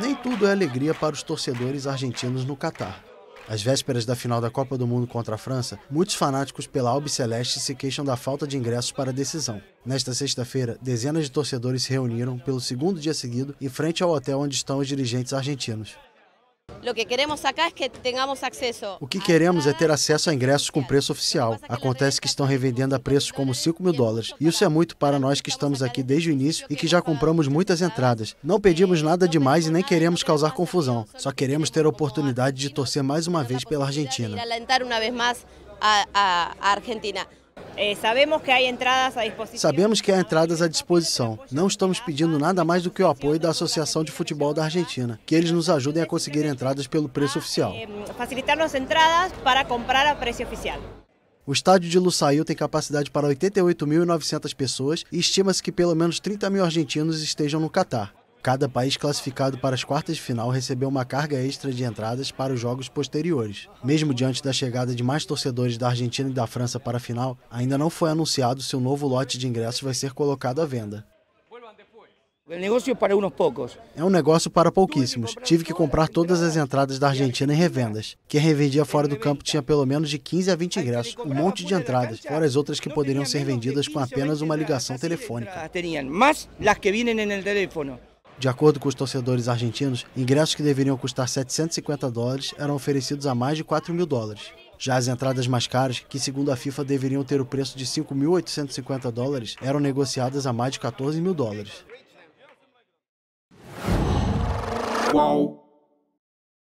Nem tudo é alegria para os torcedores argentinos no Catar. Às vésperas da final da Copa do Mundo contra a França, muitos fanáticos pela Albi Celeste se queixam da falta de ingressos para a decisão. Nesta sexta-feira, dezenas de torcedores se reuniram pelo segundo dia seguido em frente ao hotel onde estão os dirigentes argentinos. O que queremos é ter acesso a ingressos com preço oficial. Acontece que estão revendendo a preços como 5 mil dólares. Isso é muito para nós que estamos aqui desde o início e que já compramos muitas entradas. Não pedimos nada demais e nem queremos causar confusão. Só queremos ter a oportunidade de torcer mais uma vez pela Argentina. Argentina. É, sabemos que há entradas à disposição. Não estamos pedindo nada mais do que o apoio da Associação de Futebol da Argentina, que eles nos ajudem a conseguir entradas pelo preço ah, oficial. Eh, facilitar-nos entradas para comprar a preço oficial. O estádio de Lusail tem capacidade para 88.900 pessoas e estima-se que pelo menos 30 mil argentinos estejam no Catar. Cada país classificado para as quartas de final recebeu uma carga extra de entradas para os jogos posteriores. Mesmo diante da chegada de mais torcedores da Argentina e da França para a final, ainda não foi anunciado se o novo lote de ingressos vai ser colocado à venda. É, é um negócio para pouquíssimos. Tive que comprar todas as entradas da Argentina em revendas. Quem revendia fora do campo tinha pelo menos de 15 a 20 ingressos, um monte de entradas, fora as outras que poderiam ser vendidas com apenas uma ligação telefônica. De acordo com os torcedores argentinos, ingressos que deveriam custar 750 dólares eram oferecidos a mais de 4 mil dólares. Já as entradas mais caras, que segundo a FIFA deveriam ter o preço de 5.850 dólares, eram negociadas a mais de 14 mil dólares.